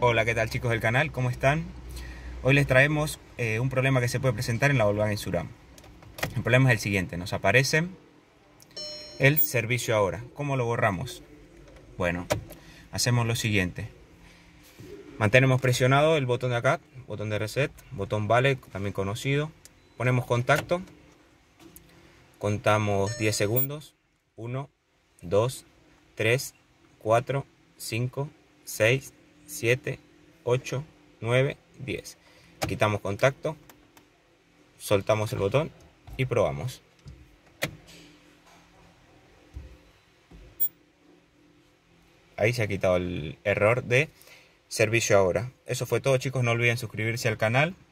Hola, ¿qué tal chicos del canal? ¿Cómo están? Hoy les traemos eh, un problema que se puede presentar en la en Suram. El problema es el siguiente, nos aparece el servicio ahora. ¿Cómo lo borramos? Bueno, hacemos lo siguiente. Mantenemos presionado el botón de acá, botón de reset, botón vale, también conocido. Ponemos contacto, contamos 10 segundos, 1, 2, 3, 4, 5, 6, 7, 8, 9, 10. Quitamos contacto, soltamos el botón y probamos. Ahí se ha quitado el error de servicio ahora. Eso fue todo chicos, no olviden suscribirse al canal.